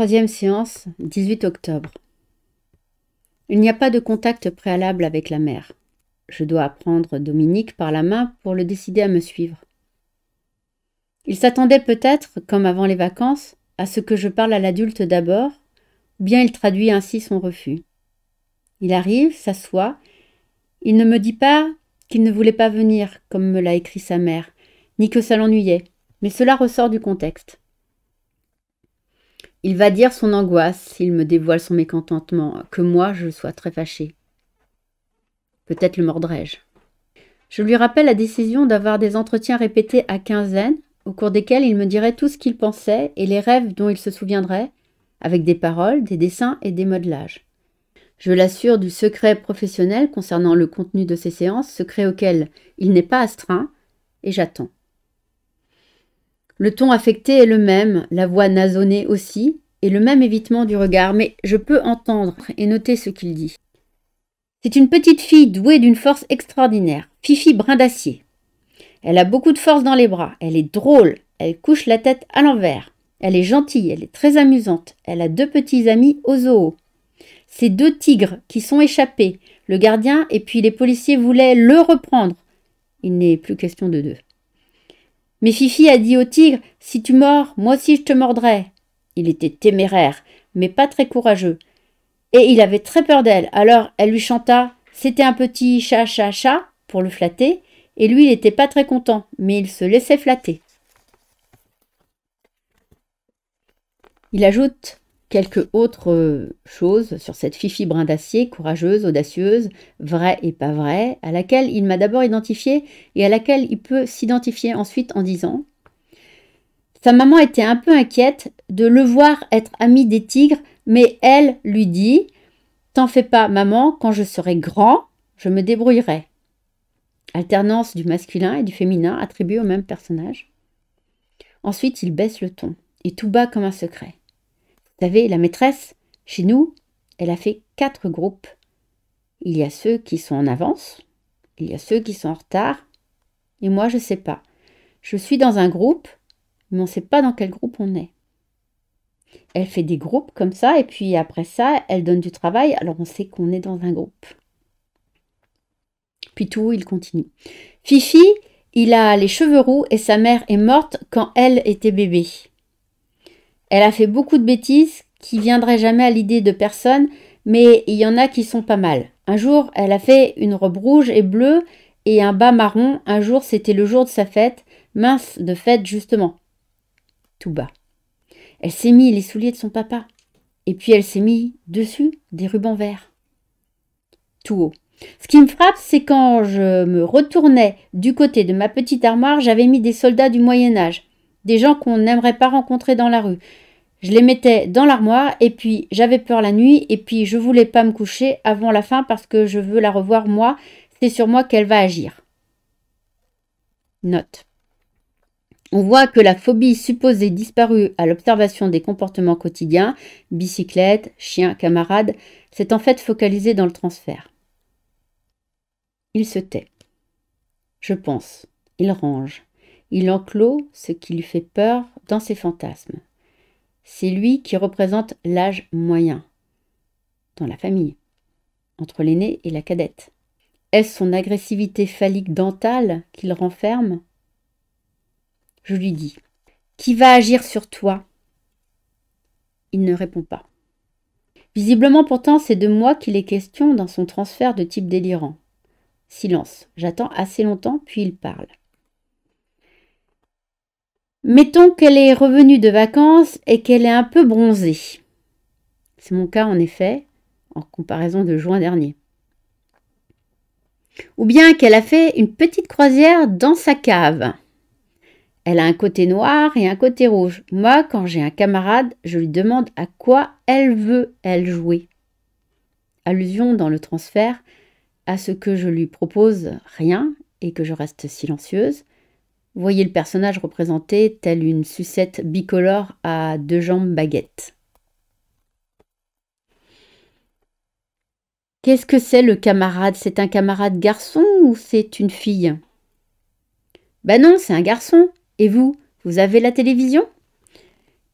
Troisième séance, 18 octobre. Il n'y a pas de contact préalable avec la mère. Je dois prendre Dominique par la main pour le décider à me suivre. Il s'attendait peut-être, comme avant les vacances, à ce que je parle à l'adulte d'abord, ou bien il traduit ainsi son refus. Il arrive, s'assoit, il ne me dit pas qu'il ne voulait pas venir, comme me l'a écrit sa mère, ni que ça l'ennuyait, mais cela ressort du contexte. Il va dire son angoisse, s'il me dévoile son mécontentement, que moi je sois très fâché. Peut-être le mordrai-je. Je lui rappelle la décision d'avoir des entretiens répétés à quinzaine, au cours desquels il me dirait tout ce qu'il pensait et les rêves dont il se souviendrait, avec des paroles, des dessins et des modelages. Je l'assure du secret professionnel concernant le contenu de ces séances, secret auquel il n'est pas astreint, et j'attends. Le ton affecté est le même, la voix nasonnée aussi, et le même évitement du regard, mais je peux entendre et noter ce qu'il dit. C'est une petite fille douée d'une force extraordinaire, Fifi Brin d'acier. Elle a beaucoup de force dans les bras, elle est drôle, elle couche la tête à l'envers, elle est gentille, elle est très amusante, elle a deux petits amis au zoo. Ces deux tigres qui sont échappés, le gardien et puis les policiers voulaient le reprendre. Il n'est plus question de deux. Mais Fifi a dit au tigre Si tu mords, moi aussi je te mordrai. Il était téméraire, mais pas très courageux. Et il avait très peur d'elle, alors elle lui chanta C'était un petit chat, cha chat pour le flatter, et lui il n'était pas très content, mais il se laissait flatter. Il ajoute Quelques autres euh, choses sur cette Fifi brin d'acier, courageuse, audacieuse, vraie et pas vraie, à laquelle il m'a d'abord identifié et à laquelle il peut s'identifier ensuite en disant Sa maman était un peu inquiète de le voir être ami des tigres, mais elle lui dit T'en fais pas, maman, quand je serai grand, je me débrouillerai. Alternance du masculin et du féminin attribué au même personnage. Ensuite, il baisse le ton, et tout bas comme un secret. Vous savez, la maîtresse, chez nous, elle a fait quatre groupes. Il y a ceux qui sont en avance, il y a ceux qui sont en retard, et moi je ne sais pas. Je suis dans un groupe, mais on ne sait pas dans quel groupe on est. Elle fait des groupes comme ça, et puis après ça, elle donne du travail, alors on sait qu'on est dans un groupe. Puis tout, il continue. Fifi, il a les cheveux roux et sa mère est morte quand elle était bébé. Elle a fait beaucoup de bêtises qui viendraient jamais à l'idée de personne, mais il y en a qui sont pas mal. Un jour, elle a fait une robe rouge et bleue et un bas marron. Un jour, c'était le jour de sa fête, mince de fête justement. Tout bas. Elle s'est mis les souliers de son papa. Et puis elle s'est mis dessus des rubans verts. Tout haut. Ce qui me frappe, c'est quand je me retournais du côté de ma petite armoire, j'avais mis des soldats du Moyen Âge des gens qu'on n'aimerait pas rencontrer dans la rue. Je les mettais dans l'armoire et puis j'avais peur la nuit et puis je voulais pas me coucher avant la fin parce que je veux la revoir moi, c'est sur moi qu'elle va agir. Note. On voit que la phobie supposée disparue à l'observation des comportements quotidiens, bicyclette, chien, camarade, s'est en fait focalisée dans le transfert. Il se tait. Je pense. Il range. Il enclôt ce qui lui fait peur dans ses fantasmes. C'est lui qui représente l'âge moyen dans la famille, entre l'aîné et la cadette. Est-ce son agressivité phallique dentale qu'il renferme Je lui dis Qui va agir sur toi Il ne répond pas. Visiblement pourtant, c'est de moi qu'il est question dans son transfert de type délirant. Silence. J'attends assez longtemps, puis il parle. Mettons qu'elle est revenue de vacances et qu'elle est un peu bronzée. C'est mon cas en effet, en comparaison de juin dernier. Ou bien qu'elle a fait une petite croisière dans sa cave. Elle a un côté noir et un côté rouge. Moi, quand j'ai un camarade, je lui demande à quoi elle veut, elle, jouer. Allusion dans le transfert à ce que je lui propose rien et que je reste silencieuse, Voyez le personnage représenté tel une sucette bicolore à deux jambes baguettes. Qu'est-ce que c'est le camarade C'est un camarade garçon ou c'est une fille Ben non, c'est un garçon. Et vous, vous avez la télévision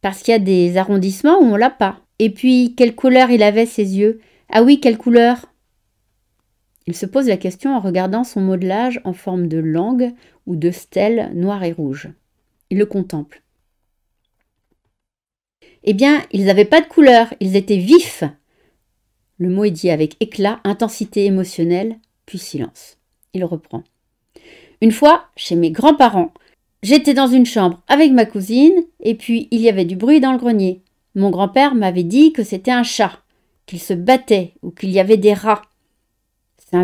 Parce qu'il y a des arrondissements où on l'a pas. Et puis, quelle couleur il avait ses yeux Ah oui, quelle couleur il se pose la question en regardant son modelage en forme de langue ou de stèle noire et rouge. Il le contemple. Eh bien, ils n'avaient pas de couleur, ils étaient vifs. Le mot est dit avec éclat, intensité émotionnelle, puis silence. Il reprend. Une fois, chez mes grands-parents, j'étais dans une chambre avec ma cousine, et puis il y avait du bruit dans le grenier. Mon grand-père m'avait dit que c'était un chat, qu'il se battait ou qu'il y avait des rats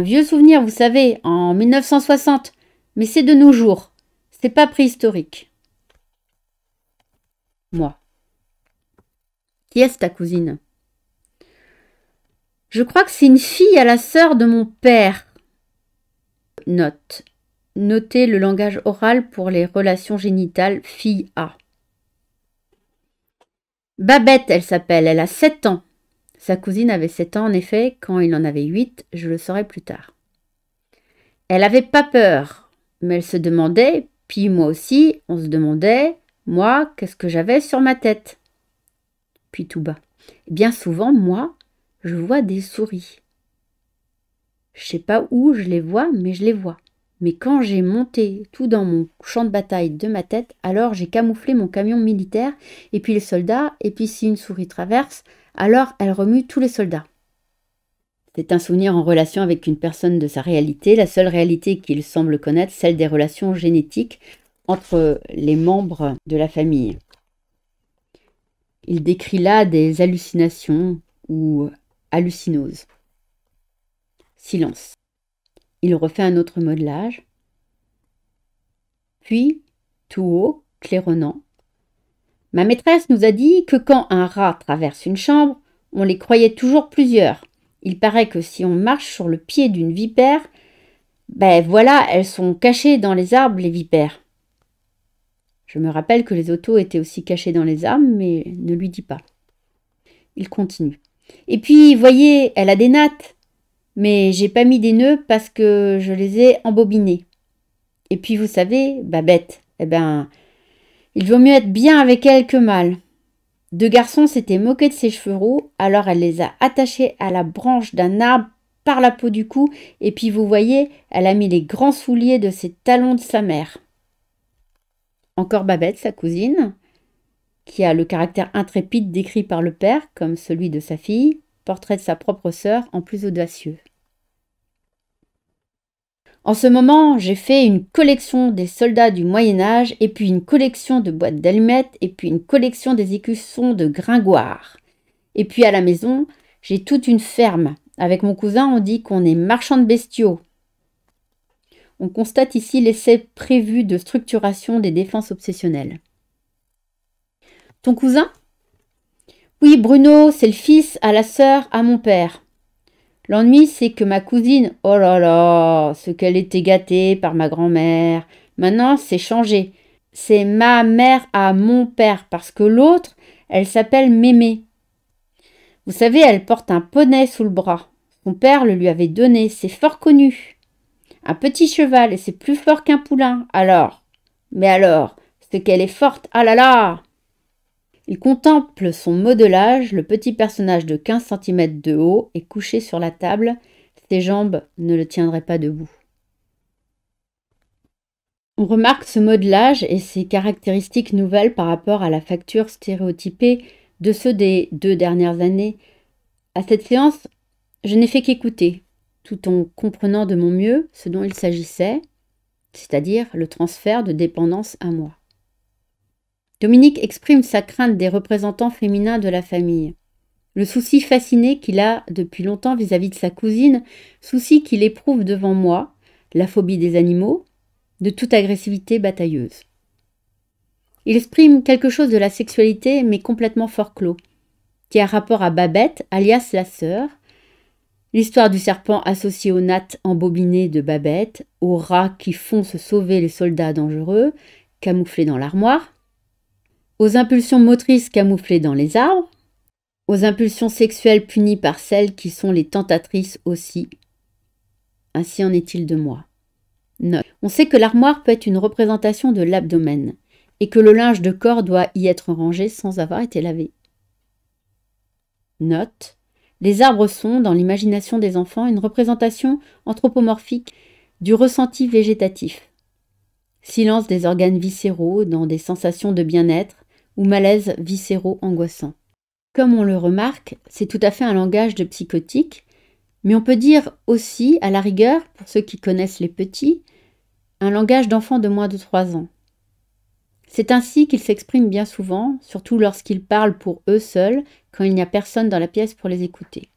vieux souvenir, vous savez, en 1960, mais c'est de nos jours. C'est pas préhistorique. Moi. Qui est ta cousine Je crois que c'est une fille à la sœur de mon père. Note. Notez le langage oral pour les relations génitales fille A. Babette, elle s'appelle, elle a 7 ans. Sa cousine avait 7 ans en effet, quand il en avait 8, je le saurai plus tard. Elle n'avait pas peur, mais elle se demandait, puis moi aussi, on se demandait, moi, qu'est-ce que j'avais sur ma tête Puis tout bas. Bien souvent, moi, je vois des souris. Je ne sais pas où je les vois, mais je les vois. Mais quand j'ai monté tout dans mon champ de bataille de ma tête, alors j'ai camouflé mon camion militaire, et puis les soldats, et puis si une souris traverse, alors elle remue tous les soldats. C'est un souvenir en relation avec une personne de sa réalité, la seule réalité qu'il semble connaître, celle des relations génétiques entre les membres de la famille. Il décrit là des hallucinations ou hallucinoses. Silence. Il refait un autre modelage. Puis, tout haut, claironnant, Ma maîtresse nous a dit que quand un rat traverse une chambre, on les croyait toujours plusieurs. Il paraît que si on marche sur le pied d'une vipère, ben voilà, elles sont cachées dans les arbres, les vipères. Je me rappelle que les autos étaient aussi cachées dans les arbres, mais ne lui dis pas. Il continue. Et puis, voyez, elle a des nattes. Mais j'ai pas mis des nœuds parce que je les ai embobinés. Et puis, vous savez, Babette, eh ben, il vaut mieux être bien avec elle que mal. Deux garçons s'étaient moqués de ses cheveux roux, alors elle les a attachés à la branche d'un arbre par la peau du cou, et puis vous voyez, elle a mis les grands souliers de ses talons de sa mère. Encore Babette, sa cousine, qui a le caractère intrépide décrit par le père, comme celui de sa fille, portrait de sa propre sœur en plus audacieux. En ce moment, j'ai fait une collection des soldats du Moyen Âge, et puis une collection de boîtes d'allumettes, et puis une collection des écussons de Gringoire. Et puis à la maison, j'ai toute une ferme. Avec mon cousin, on dit qu'on est marchand de bestiaux. On constate ici l'essai prévu de structuration des défenses obsessionnelles. Ton cousin Oui, Bruno, c'est le fils à la sœur à mon père. L'ennui, c'est que ma cousine, oh là là, ce qu'elle était gâtée par ma grand-mère, maintenant c'est changé. C'est ma mère à mon père, parce que l'autre, elle s'appelle Mémé. Vous savez, elle porte un poney sous le bras. Son père le lui avait donné, c'est fort connu. Un petit cheval, et c'est plus fort qu'un poulain. Alors, mais alors, ce qu'elle est forte, ah là là il contemple son modelage, le petit personnage de 15 cm de haut est couché sur la table, ses jambes ne le tiendraient pas debout. On remarque ce modelage et ses caractéristiques nouvelles par rapport à la facture stéréotypée de ceux des deux dernières années. À cette séance, je n'ai fait qu'écouter, tout en comprenant de mon mieux ce dont il s'agissait, c'est-à-dire le transfert de dépendance à moi. Dominique exprime sa crainte des représentants féminins de la famille. Le souci fasciné qu'il a depuis longtemps vis-à-vis de sa cousine, souci qu'il éprouve devant moi, la phobie des animaux, de toute agressivité batailleuse. Il exprime quelque chose de la sexualité, mais complètement fort clos, qui a rapport à Babette, alias la sœur, l'histoire du serpent associé aux nattes embobinées de Babette, aux rats qui font se sauver les soldats dangereux, camouflés dans l'armoire, aux impulsions motrices camouflées dans les arbres, aux impulsions sexuelles punies par celles qui sont les tentatrices aussi. Ainsi en est-il de moi. On sait que l'armoire peut être une représentation de l'abdomen et que le linge de corps doit y être rangé sans avoir été lavé. Note. Les arbres sont, dans l'imagination des enfants, une représentation anthropomorphique du ressenti végétatif. Silence des organes viscéraux dans des sensations de bien-être, ou malaise viscéraux angoissant. Comme on le remarque, c'est tout à fait un langage de psychotique, mais on peut dire aussi, à la rigueur, pour ceux qui connaissent les petits, un langage d'enfant de moins de 3 ans. C'est ainsi qu'ils s'expriment bien souvent, surtout lorsqu'ils parlent pour eux seuls, quand il n'y a personne dans la pièce pour les écouter.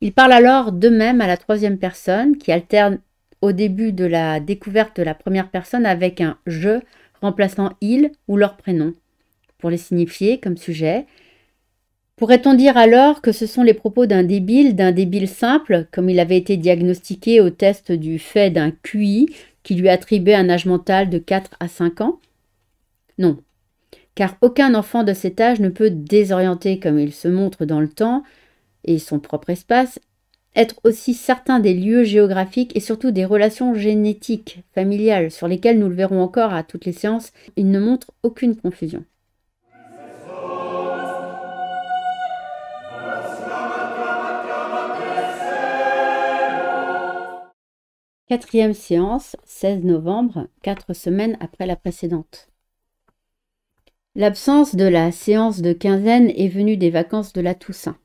Ils parlent alors d'eux-mêmes à la troisième personne, qui alterne au début de la découverte de la première personne avec un je remplaçant il ou leur prénom les signifier comme sujet. Pourrait-on dire alors que ce sont les propos d'un débile, d'un débile simple, comme il avait été diagnostiqué au test du fait d'un QI qui lui attribuait un âge mental de 4 à 5 ans Non, car aucun enfant de cet âge ne peut désorienter comme il se montre dans le temps et son propre espace, être aussi certain des lieux géographiques et surtout des relations génétiques, familiales, sur lesquelles nous le verrons encore à toutes les séances, il ne montre aucune confusion. Quatrième séance, 16 novembre, quatre semaines après la précédente. L'absence de la séance de quinzaine est venue des vacances de la Toussaint.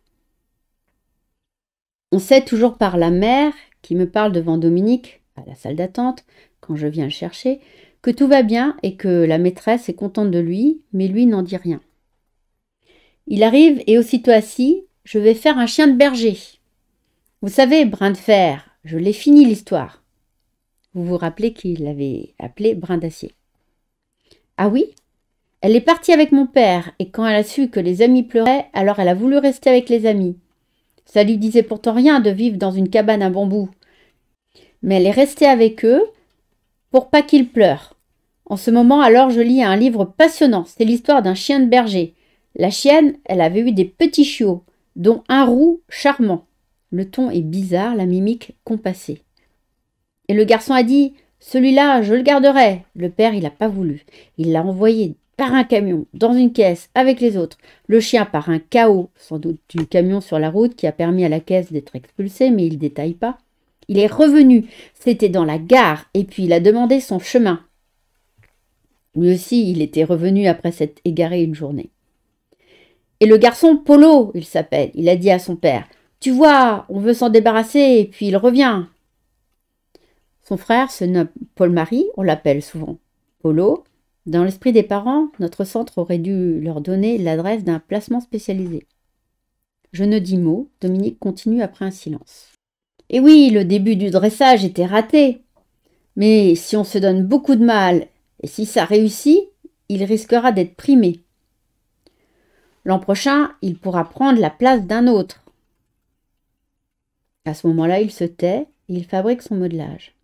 On sait toujours par la mère, qui me parle devant Dominique, à la salle d'attente, quand je viens le chercher, que tout va bien et que la maîtresse est contente de lui, mais lui n'en dit rien. Il arrive et aussitôt assis, je vais faire un chien de berger. Vous savez, brin de fer, je l'ai fini l'histoire. Vous vous rappelez qu'il l'avait appelé Brin d'acier. Ah oui Elle est partie avec mon père, et quand elle a su que les amis pleuraient, alors elle a voulu rester avec les amis. Ça lui disait pourtant rien de vivre dans une cabane à bambou. Mais elle est restée avec eux pour pas qu'ils pleurent. En ce moment, alors, je lis un livre passionnant. C'est l'histoire d'un chien de berger. La chienne, elle avait eu des petits chiots, dont un roux charmant. Le ton est bizarre, la mimique compassée. Et le garçon a dit Celui-là, je le garderai. Le père, il n'a pas voulu. Il l'a envoyé par un camion, dans une caisse, avec les autres. Le chien par un chaos, sans doute du camion sur la route, qui a permis à la caisse d'être expulsée, mais il ne détaille pas. Il est revenu, c'était dans la gare, et puis il a demandé son chemin. Lui aussi, il était revenu après s'être égaré une journée. Et le garçon, Polo, il s'appelle, il a dit à son père, Tu vois, on veut s'en débarrasser, et puis il revient. Son frère se nomme Paul-Marie, on l'appelle souvent Polo. Dans l'esprit des parents, notre centre aurait dû leur donner l'adresse d'un placement spécialisé. Je ne dis mot, Dominique continue après un silence. Et eh oui, le début du dressage était raté. Mais si on se donne beaucoup de mal, et si ça réussit, il risquera d'être primé. L'an prochain, il pourra prendre la place d'un autre. À ce moment-là, il se tait et il fabrique son modelage.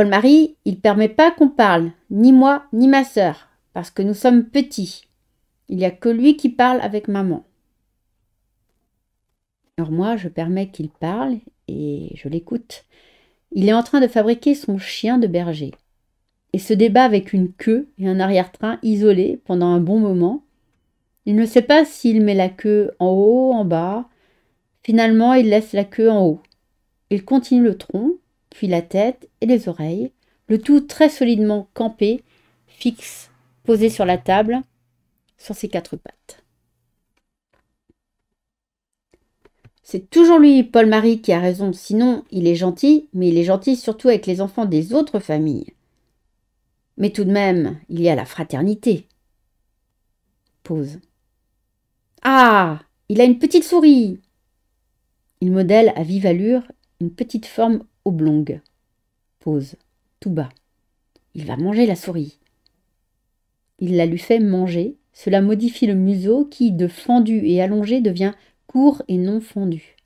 Paul-Marie, il ne permet pas qu'on parle, ni moi, ni ma sœur, parce que nous sommes petits. Il n'y a que lui qui parle avec maman. Alors moi, je permets qu'il parle et je l'écoute. Il est en train de fabriquer son chien de berger et se débat avec une queue et un arrière-train isolé pendant un bon moment. Il ne sait pas s'il met la queue en haut, en bas. Finalement, il laisse la queue en haut. Il continue le tronc puis la tête et les oreilles, le tout très solidement campé, fixe, posé sur la table, sur ses quatre pattes. C'est toujours lui, Paul-Marie, qui a raison, sinon il est gentil, mais il est gentil surtout avec les enfants des autres familles. Mais tout de même, il y a la fraternité. Pause. Ah Il a une petite souris Il modèle à vive allure une petite forme oblongue. Pause. Tout bas. Il va manger la souris. Il la lui fait manger. Cela modifie le museau qui, de fendu et allongé, devient court et non fendu.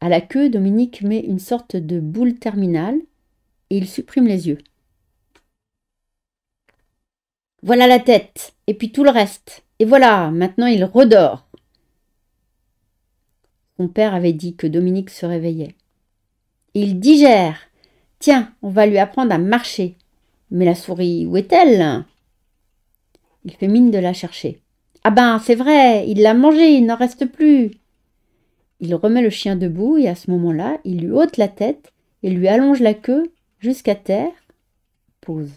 À la queue, Dominique met une sorte de boule terminale et il supprime les yeux. Voilà la tête, et puis tout le reste. Et voilà, maintenant il redort. Son père avait dit que Dominique se réveillait. Il digère. Tiens, on va lui apprendre à marcher. Mais la souris, où est-elle Il fait mine de la chercher. Ah ben, c'est vrai, il l'a mangée, il n'en reste plus. Il remet le chien debout et à ce moment-là, il lui ôte la tête et lui allonge la queue jusqu'à terre. Pause.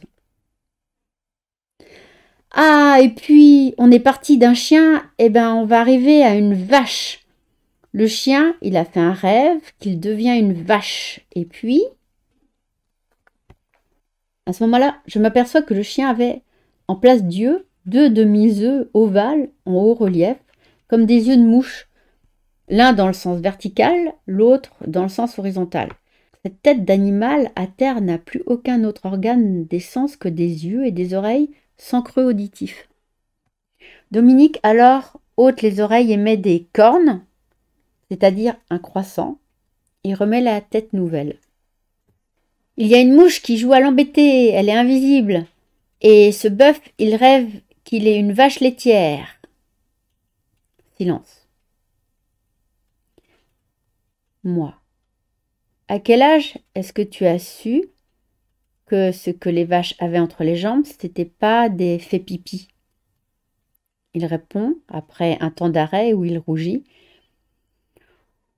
Ah, et puis, on est parti d'un chien, et eh ben on va arriver à une vache. Le chien, il a fait un rêve qu'il devient une vache. Et puis, à ce moment-là, je m'aperçois que le chien avait en place d'yeux deux demi-œufs ovales en haut relief, comme des yeux de mouche, l'un dans le sens vertical, l'autre dans le sens horizontal. Cette tête d'animal à terre n'a plus aucun autre organe des sens que des yeux et des oreilles sans creux auditif. Dominique alors ôte les oreilles et met des cornes c'est-à-dire un croissant, il remet la tête nouvelle. Il y a une mouche qui joue à l'embêter, elle est invisible. Et ce bœuf, il rêve qu'il est une vache laitière. Silence. Moi. À quel âge est-ce que tu as su que ce que les vaches avaient entre les jambes, c'était pas des faits pipi Il répond, après un temps d'arrêt où il rougit.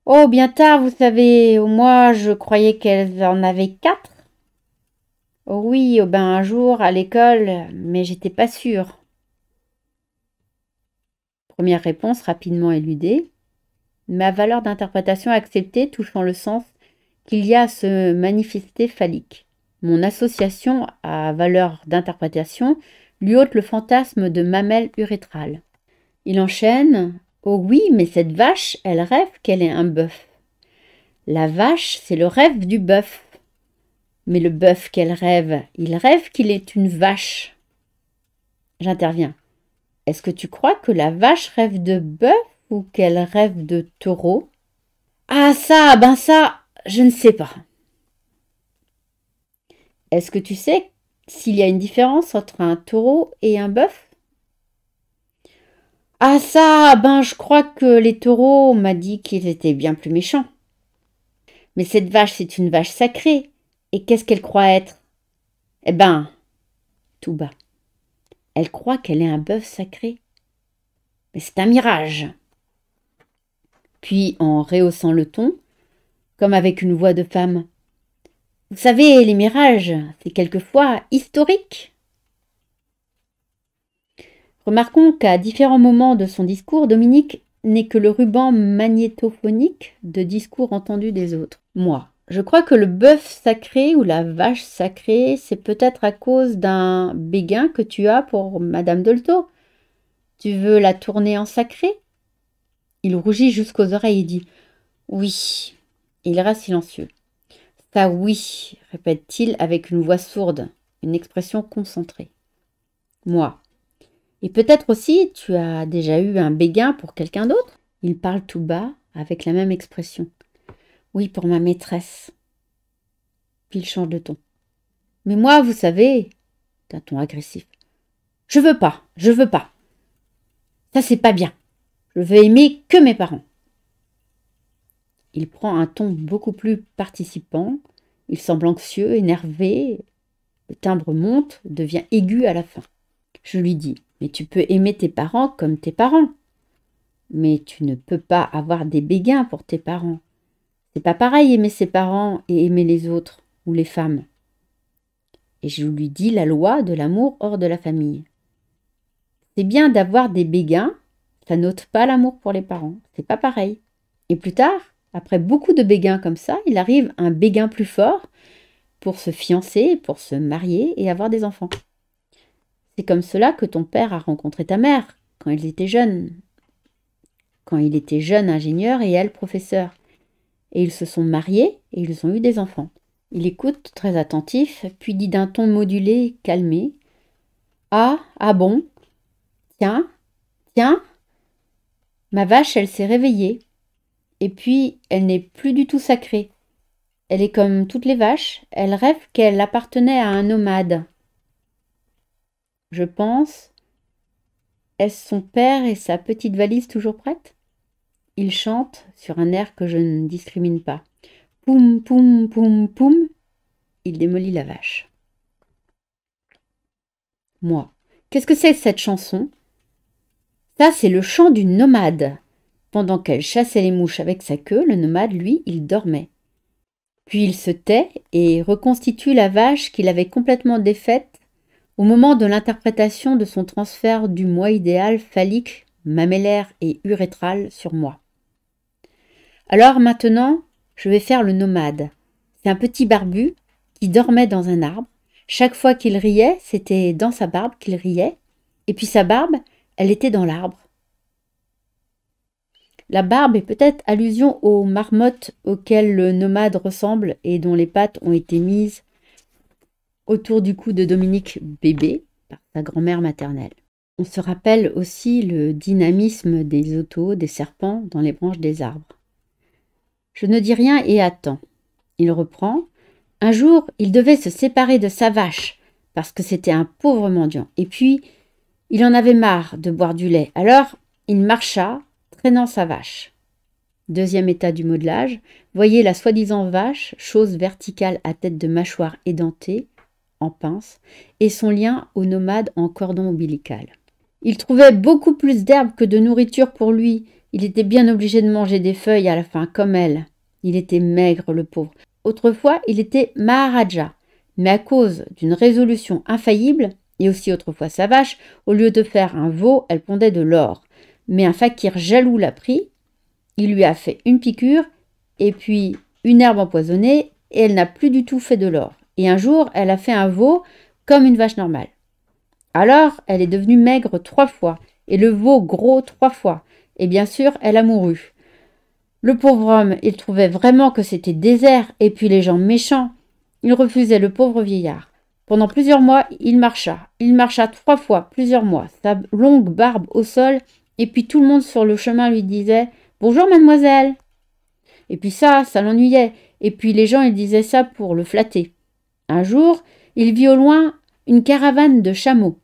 Oh, bien tard, vous savez. Moi, je croyais qu'elles en avaient quatre. Oh oui, oh ben un jour à l'école, mais j'étais pas sûre. Première réponse rapidement éludée. Ma valeur d'interprétation acceptée touchant le sens qu'il y a à se manifester phallique. Mon association à valeur d'interprétation lui ôte le fantasme de mamelle urétrale. Il enchaîne Oh oui, mais cette vache, elle rêve qu'elle est un bœuf. La vache, c'est le rêve du bœuf. Mais le bœuf qu'elle rêve, il rêve qu'il est une vache. J'interviens. Est-ce que tu crois que la vache rêve de bœuf ou qu'elle rêve de taureau Ah ça, ben ça, je ne sais pas. Est-ce que tu sais s'il y a une différence entre un taureau et un bœuf ah ça, ben je crois que les taureaux m'a dit qu'ils étaient bien plus méchants. Mais cette vache, c'est une vache sacrée. Et qu'est-ce qu'elle croit être Eh ben, tout bas. Elle croit qu'elle est un bœuf sacré. Mais c'est un mirage. Puis, en rehaussant le ton, comme avec une voix de femme. Vous savez, les mirages, c'est quelquefois historique. Remarquons qu'à différents moments de son discours, Dominique n'est que le ruban magnétophonique de discours entendus des autres. Moi, je crois que le bœuf sacré ou la vache sacrée, c'est peut-être à cause d'un béguin que tu as pour Madame Dolto. Tu veux la tourner en sacré Il rougit jusqu'aux oreilles et dit Oui. il reste silencieux. Ça oui, répète-t-il avec une voix sourde, une expression concentrée. Moi, et peut-être aussi tu as déjà eu un béguin pour quelqu'un d'autre. Il parle tout bas avec la même expression. Oui, pour ma maîtresse. Puis il change de ton. Mais moi, vous savez, d'un ton agressif. Je veux pas, je veux pas. Ça, c'est pas bien. Je veux aimer que mes parents. Il prend un ton beaucoup plus participant. Il semble anxieux, énervé. Le timbre monte, devient aigu à la fin. Je lui dis mais tu peux aimer tes parents comme tes parents. Mais tu ne peux pas avoir des béguins pour tes parents. C'est pas pareil aimer ses parents et aimer les autres ou les femmes. Et je lui dis la loi de l'amour hors de la famille. C'est bien d'avoir des béguins, ça n'ôte pas l'amour pour les parents, c'est pas pareil. Et plus tard, après beaucoup de béguins comme ça, il arrive un béguin plus fort pour se fiancer, pour se marier et avoir des enfants. C'est comme cela que ton père a rencontré ta mère quand ils étaient jeunes. Quand il était jeune ingénieur et elle professeur. Et ils se sont mariés et ils ont eu des enfants. Il écoute très attentif, puis dit d'un ton modulé, calmé Ah, ah bon Tiens, tiens Ma vache, elle s'est réveillée. Et puis, elle n'est plus du tout sacrée. Elle est comme toutes les vaches, elle rêve qu'elle appartenait à un nomade je pense. Est-ce son père et sa petite valise toujours prêtes Il chante sur un air que je ne discrimine pas. Poum, poum, poum, poum. Il démolit la vache. Moi, qu'est-ce que c'est cette chanson Ça, c'est le chant du nomade. Pendant qu'elle chassait les mouches avec sa queue, le nomade, lui, il dormait. Puis il se tait et reconstitue la vache qu'il avait complètement défaite au moment de l'interprétation de son transfert du moi idéal phallique, mamellaire et urétral sur moi. Alors maintenant, je vais faire le nomade. C'est un petit barbu qui dormait dans un arbre. Chaque fois qu'il riait, c'était dans sa barbe qu'il riait. Et puis sa barbe, elle était dans l'arbre. La barbe est peut-être allusion aux marmottes auxquelles le nomade ressemble et dont les pattes ont été mises autour du cou de Dominique bébé par sa grand-mère maternelle. On se rappelle aussi le dynamisme des autos, des serpents dans les branches des arbres. Je ne dis rien et attends. Il reprend. Un jour, il devait se séparer de sa vache parce que c'était un pauvre mendiant. Et puis, il en avait marre de boire du lait. Alors, il marcha, traînant sa vache. Deuxième état du modelage, voyez la soi-disant vache, chose verticale à tête de mâchoire édentée, en pince et son lien aux nomades en cordon ombilical. Il trouvait beaucoup plus d'herbe que de nourriture pour lui. Il était bien obligé de manger des feuilles à la fin, comme elle. Il était maigre, le pauvre. Autrefois, il était Maharaja, mais à cause d'une résolution infaillible, et aussi autrefois sa vache, au lieu de faire un veau, elle pondait de l'or. Mais un fakir jaloux l'a pris, il lui a fait une piqûre, et puis une herbe empoisonnée, et elle n'a plus du tout fait de l'or et un jour elle a fait un veau comme une vache normale. Alors elle est devenue maigre trois fois, et le veau gros trois fois, et bien sûr elle a mouru. Le pauvre homme, il trouvait vraiment que c'était désert, et puis les gens méchants. Il refusait le pauvre vieillard. Pendant plusieurs mois, il marcha. Il marcha trois fois, plusieurs mois, sa longue barbe au sol, et puis tout le monde sur le chemin lui disait Bonjour, mademoiselle. Et puis ça, ça l'ennuyait, et puis les gens, ils disaient ça pour le flatter. Un jour, il vit au loin une caravane de chameaux.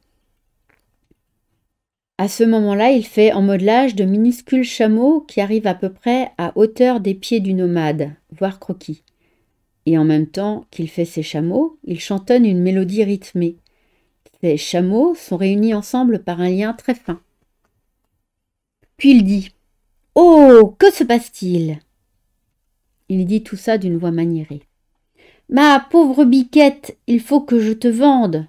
À ce moment-là, il fait en modelage de minuscules chameaux qui arrivent à peu près à hauteur des pieds du nomade, voire croquis. Et en même temps qu'il fait ses chameaux, il chantonne une mélodie rythmée. Ces chameaux sont réunis ensemble par un lien très fin. Puis il dit Oh, que se passe-t-il Il dit tout ça d'une voix maniérée. Ma pauvre biquette, il faut que je te vende.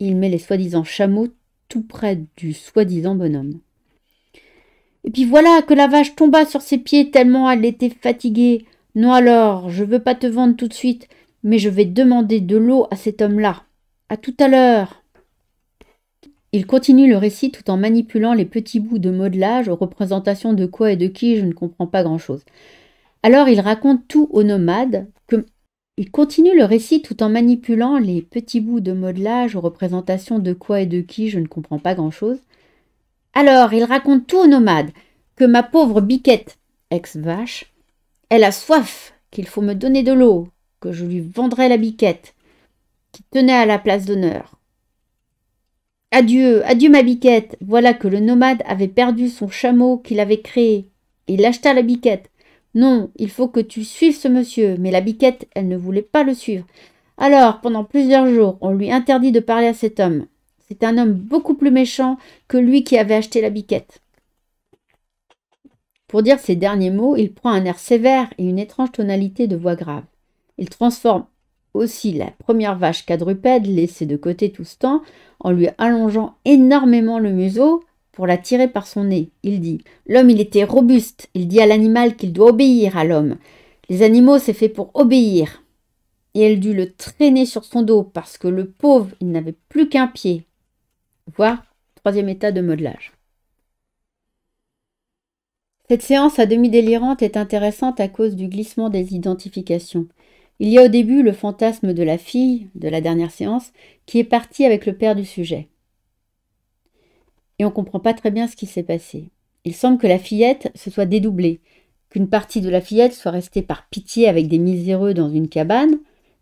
Il met les soi-disant chameaux tout près du soi-disant bonhomme. Et puis voilà que la vache tomba sur ses pieds tellement elle était fatiguée. Non alors, je ne veux pas te vendre tout de suite, mais je vais demander de l'eau à cet homme-là. À tout à l'heure. Il continue le récit tout en manipulant les petits bouts de modelage aux représentations de quoi et de qui je ne comprends pas grand-chose. Alors il raconte tout aux nomades il continue le récit tout en manipulant les petits bouts de modelage aux représentations de quoi et de qui, je ne comprends pas grand-chose. Alors, il raconte tout aux nomades, que ma pauvre biquette, ex-vache, elle a soif, qu'il faut me donner de l'eau, que je lui vendrai la biquette, qui tenait à la place d'honneur. Adieu, adieu ma biquette. Voilà que le nomade avait perdu son chameau qu'il avait créé. Il acheta la biquette. Non, il faut que tu suives ce monsieur. Mais la biquette, elle ne voulait pas le suivre. Alors, pendant plusieurs jours, on lui interdit de parler à cet homme. C'est un homme beaucoup plus méchant que lui qui avait acheté la biquette. Pour dire ces derniers mots, il prend un air sévère et une étrange tonalité de voix grave. Il transforme aussi la première vache quadrupède laissée de côté tout ce temps en lui allongeant énormément le museau pour la tirer par son nez. Il dit L'homme, il était robuste. Il dit à l'animal qu'il doit obéir à l'homme. Les animaux, c'est fait pour obéir. Et elle dut le traîner sur son dos parce que le pauvre, il n'avait plus qu'un pied. Voir troisième état de modelage. Cette séance à demi délirante est intéressante à cause du glissement des identifications. Il y a au début le fantasme de la fille de la dernière séance qui est partie avec le père du sujet et on comprend pas très bien ce qui s'est passé. Il semble que la fillette se soit dédoublée, qu'une partie de la fillette soit restée par pitié avec des miséreux dans une cabane,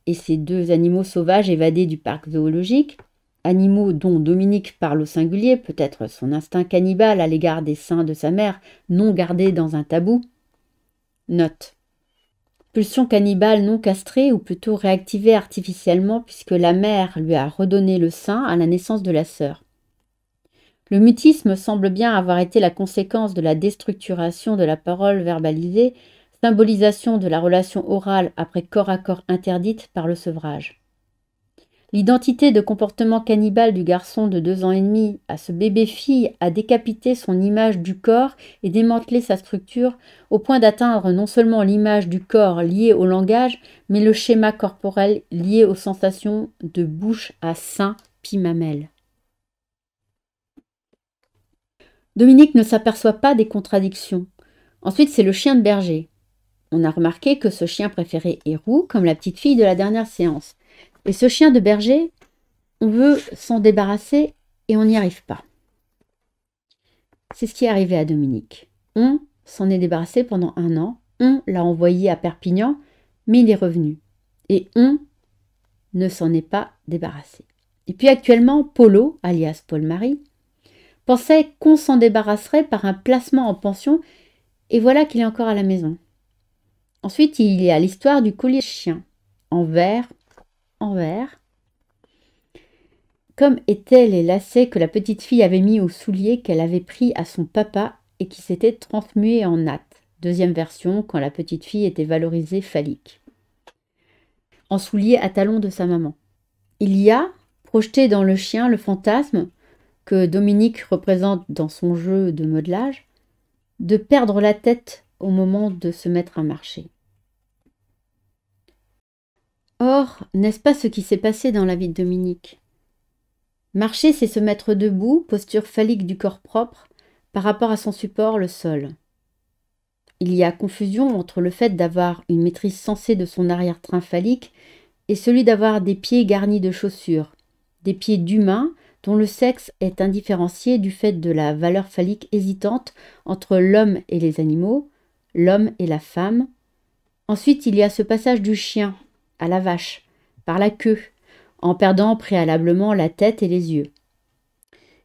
et ces deux animaux sauvages évadés du parc zoologique, animaux dont Dominique parle au singulier, peut-être son instinct cannibale à l'égard des seins de sa mère, non gardés dans un tabou. Note. Pulsion cannibale non castrée ou plutôt réactivée artificiellement puisque la mère lui a redonné le sein à la naissance de la sœur. Le mutisme semble bien avoir été la conséquence de la déstructuration de la parole verbalisée, symbolisation de la relation orale après corps à corps interdite par le sevrage. L'identité de comportement cannibale du garçon de deux ans et demi à ce bébé-fille a décapité son image du corps et démantelé sa structure au point d'atteindre non seulement l'image du corps liée au langage, mais le schéma corporel lié aux sensations de bouche à sein mamelle. Dominique ne s'aperçoit pas des contradictions. Ensuite, c'est le chien de berger. On a remarqué que ce chien préféré est roux, comme la petite fille de la dernière séance. Et ce chien de berger, on veut s'en débarrasser et on n'y arrive pas. C'est ce qui est arrivé à Dominique. On s'en est débarrassé pendant un an, on l'a envoyé à Perpignan, mais il est revenu. Et on ne s'en est pas débarrassé. Et puis actuellement, Polo, alias Paul-Marie, pensait qu'on s'en débarrasserait par un placement en pension, et voilà qu'il est encore à la maison. Ensuite, il y a l'histoire du collier chien, en verre, en verre. Comme étaient les lacets que la petite fille avait mis au soulier qu'elle avait pris à son papa et qui s'étaient transmués en nattes, deuxième version quand la petite fille était valorisée phallique, en soulier à talons de sa maman. Il y a, projeté dans le chien, le fantasme que Dominique représente dans son jeu de modelage, de perdre la tête au moment de se mettre à marcher. Or, n'est-ce pas ce qui s'est passé dans la vie de Dominique Marcher, c'est se mettre debout, posture phallique du corps propre, par rapport à son support, le sol. Il y a confusion entre le fait d'avoir une maîtrise sensée de son arrière-train phallique et celui d'avoir des pieds garnis de chaussures, des pieds d'humains, dont le sexe est indifférencié du fait de la valeur phallique hésitante entre l'homme et les animaux, l'homme et la femme. Ensuite, il y a ce passage du chien à la vache, par la queue, en perdant préalablement la tête et les yeux.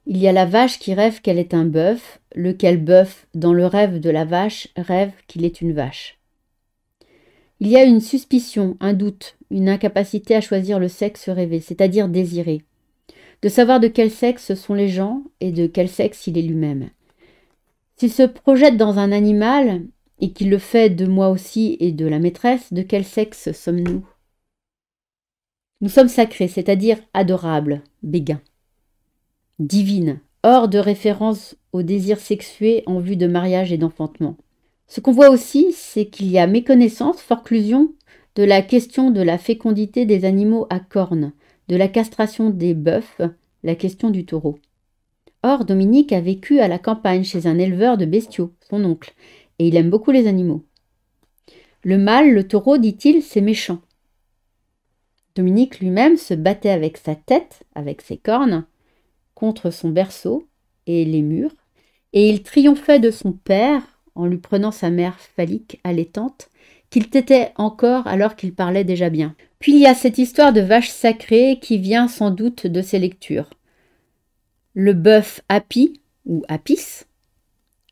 Il y a la vache qui rêve qu'elle est un bœuf, lequel bœuf, dans le rêve de la vache, rêve qu'il est une vache. Il y a une suspicion, un doute, une incapacité à choisir le sexe rêvé, c'est-à-dire désiré de savoir de quel sexe sont les gens et de quel sexe il est lui-même. S'il se projette dans un animal, et qu'il le fait de moi aussi et de la maîtresse, de quel sexe sommes-nous Nous sommes sacrés, c'est-à-dire adorables, béguins, divines, hors de référence aux désirs sexués en vue de mariage et d'enfantement. Ce qu'on voit aussi, c'est qu'il y a méconnaissance, forclusion, de la question de la fécondité des animaux à cornes, de la castration des bœufs, la question du taureau. Or, Dominique a vécu à la campagne chez un éleveur de bestiaux, son oncle, et il aime beaucoup les animaux. Le mâle, le taureau, dit-il, c'est méchant. Dominique lui-même se battait avec sa tête, avec ses cornes, contre son berceau et les murs, et il triomphait de son père en lui prenant sa mère phallique allaitante qu'il t'était encore alors qu'il parlait déjà bien. Puis il y a cette histoire de vache sacrée qui vient sans doute de ses lectures. Le bœuf api ou Apis,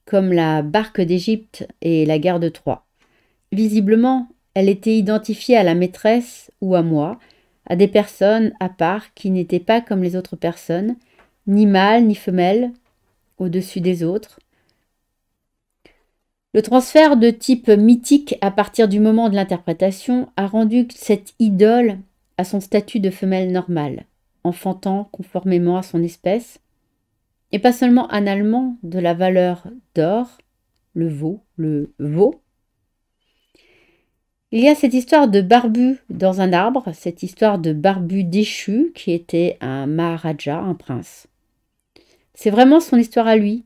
comme la barque d'Égypte et la guerre de Troie. Visiblement, elle était identifiée à la maîtresse ou à moi, à des personnes à part qui n'étaient pas comme les autres personnes, ni mâles ni femelles, au-dessus des autres, le transfert de type mythique à partir du moment de l'interprétation a rendu cette idole à son statut de femelle normale, enfantant conformément à son espèce, et pas seulement un Allemand de la valeur d'or, le veau, le veau. Il y a cette histoire de barbu dans un arbre, cette histoire de barbu déchu qui était un maharaja, un prince. C'est vraiment son histoire à lui,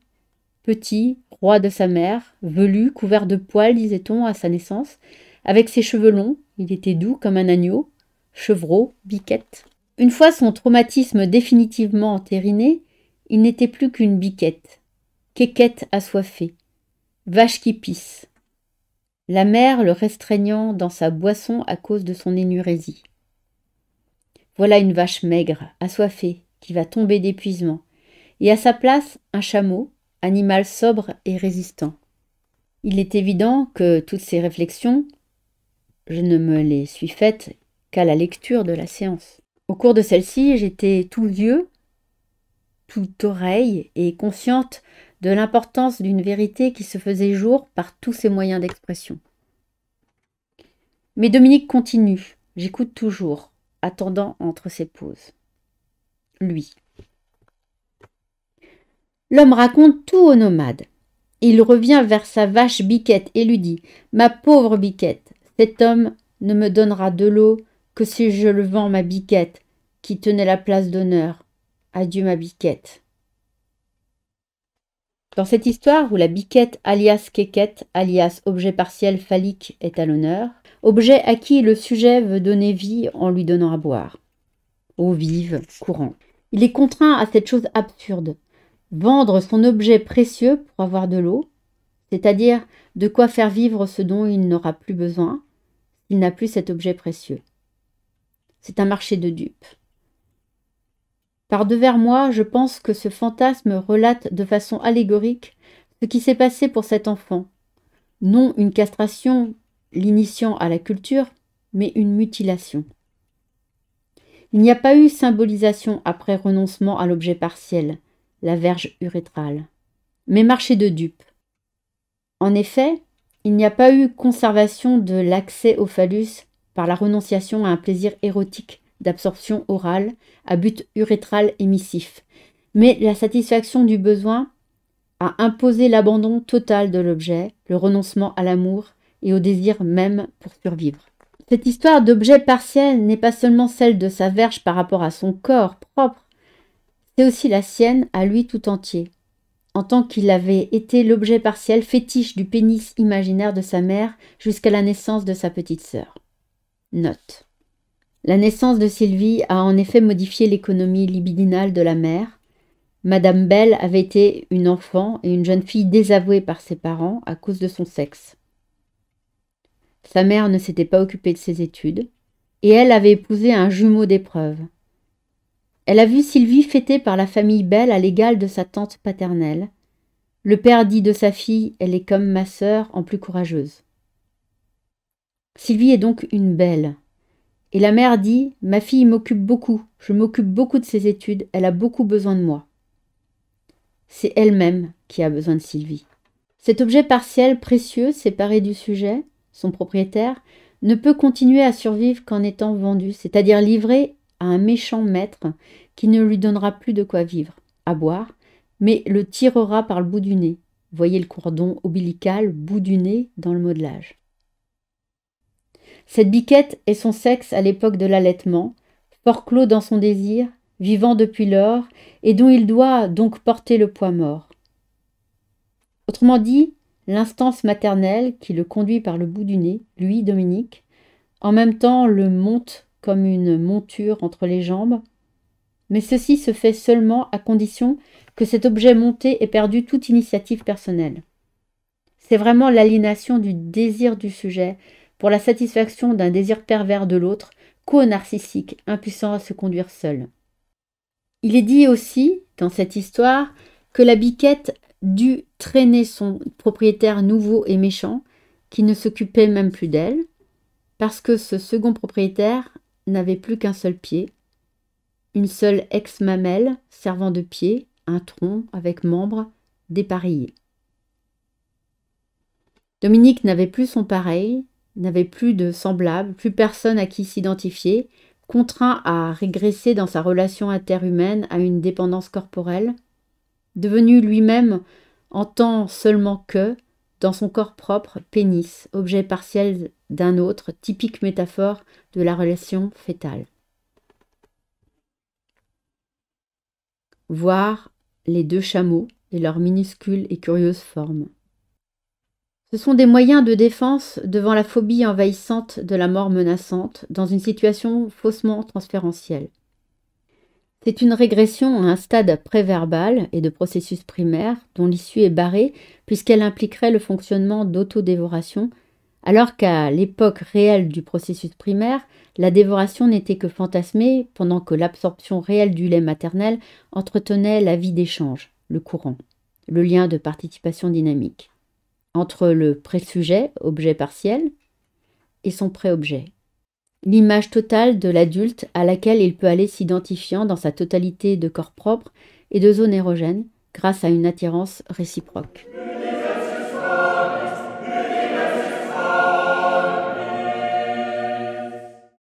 petit, roi de sa mère, velu, couvert de poils, disait-on, à sa naissance, avec ses cheveux longs, il était doux comme un agneau, chevreau, biquette. Une fois son traumatisme définitivement entériné, il n'était plus qu'une biquette, quéquette assoiffée, vache qui pisse. La mère le restreignant dans sa boisson à cause de son énurésie. Voilà une vache maigre, assoiffée, qui va tomber d'épuisement, et à sa place un chameau, animal sobre et résistant. Il est évident que toutes ces réflexions, je ne me les suis faites qu'à la lecture de la séance. Au cours de celle-ci, j'étais tout vieux, toute oreille et consciente de l'importance d'une vérité qui se faisait jour par tous ses moyens d'expression. Mais Dominique continue, j'écoute toujours, attendant entre ses pauses. Lui. L'homme raconte tout au nomade. Il revient vers sa vache Biquette et lui dit Ma pauvre Biquette, cet homme ne me donnera de l'eau que si je le vends ma Biquette, qui tenait la place d'honneur. Adieu ma Biquette. Dans cette histoire où la biquette alias quéquette alias objet partiel phallique est à l'honneur, objet à qui le sujet veut donner vie en lui donnant à boire. Eau vive, courant. Il est contraint à cette chose absurde, Vendre son objet précieux pour avoir de l'eau, c'est-à-dire de quoi faire vivre ce dont il n'aura plus besoin s'il n'a plus cet objet précieux. C'est un marché de dupes. Par devers moi, je pense que ce fantasme relate de façon allégorique ce qui s'est passé pour cet enfant. Non une castration l'initiant à la culture, mais une mutilation. Il n'y a pas eu symbolisation après renoncement à l'objet partiel la verge urétrale. Mais marché de dupe. En effet, il n'y a pas eu conservation de l'accès au phallus par la renonciation à un plaisir érotique d'absorption orale à but urétral émissif, mais la satisfaction du besoin a imposé l'abandon total de l'objet, le renoncement à l'amour et au désir même pour survivre. Cette histoire d'objet partiel n'est pas seulement celle de sa verge par rapport à son corps propre, aussi la sienne à lui tout entier. En tant qu'il avait été l'objet partiel fétiche du pénis imaginaire de sa mère jusqu'à la naissance de sa petite sœur. Note. La naissance de Sylvie a en effet modifié l'économie libidinale de la mère. Madame Bell avait été une enfant et une jeune fille désavouée par ses parents à cause de son sexe. Sa mère ne s'était pas occupée de ses études, et elle avait épousé un jumeau d'épreuve, elle a vu Sylvie fêtée par la famille Belle à l'égal de sa tante paternelle. Le père dit de sa fille Elle est comme ma sœur en plus courageuse. Sylvie est donc une belle. Et la mère dit Ma fille m'occupe beaucoup, je m'occupe beaucoup de ses études, elle a beaucoup besoin de moi. C'est elle-même qui a besoin de Sylvie. Cet objet partiel précieux, séparé du sujet, son propriétaire, ne peut continuer à survivre qu'en étant vendu, c'est-à-dire livré à un méchant maître qui ne lui donnera plus de quoi vivre, à boire, mais le tirera par le bout du nez. Voyez le cordon ombilical, bout du nez, dans le modelage. Cette biquette est son sexe à l'époque de l'allaitement, fort clos dans son désir, vivant depuis lors, et dont il doit donc porter le poids mort. Autrement dit, l'instance maternelle qui le conduit par le bout du nez, lui, Dominique, en même temps le monte comme une monture entre les jambes. Mais ceci se fait seulement à condition que cet objet monté ait perdu toute initiative personnelle. C'est vraiment l'aliénation du désir du sujet pour la satisfaction d'un désir pervers de l'autre, co-narcissique, impuissant à se conduire seul. Il est dit aussi, dans cette histoire, que la biquette dut traîner son propriétaire nouveau et méchant, qui ne s'occupait même plus d'elle, parce que ce second propriétaire n'avait plus qu'un seul pied, une seule ex-mamelle servant de pied, un tronc avec membres dépareillés. Dominique n'avait plus son pareil, n'avait plus de semblable, plus personne à qui s'identifier, contraint à régresser dans sa relation interhumaine à une dépendance corporelle, devenu lui-même en tant seulement que, dans son corps propre, pénis, objet partiel d'un autre, typique métaphore de la relation fétale. Voir les deux chameaux et leurs minuscules et curieuses formes. Ce sont des moyens de défense devant la phobie envahissante de la mort menaçante dans une situation faussement transférentielle. C'est une régression à un stade préverbal et de processus primaire dont l'issue est barrée puisqu'elle impliquerait le fonctionnement d'autodévoration alors qu'à l'époque réelle du processus primaire, la dévoration n'était que fantasmée, pendant que l'absorption réelle du lait maternel entretenait la vie d'échange, le courant, le lien de participation dynamique, entre le pré-sujet, objet partiel, et son pré-objet, l'image totale de l'adulte à laquelle il peut aller s'identifiant dans sa totalité de corps propre et de zone érogène grâce à une attirance réciproque.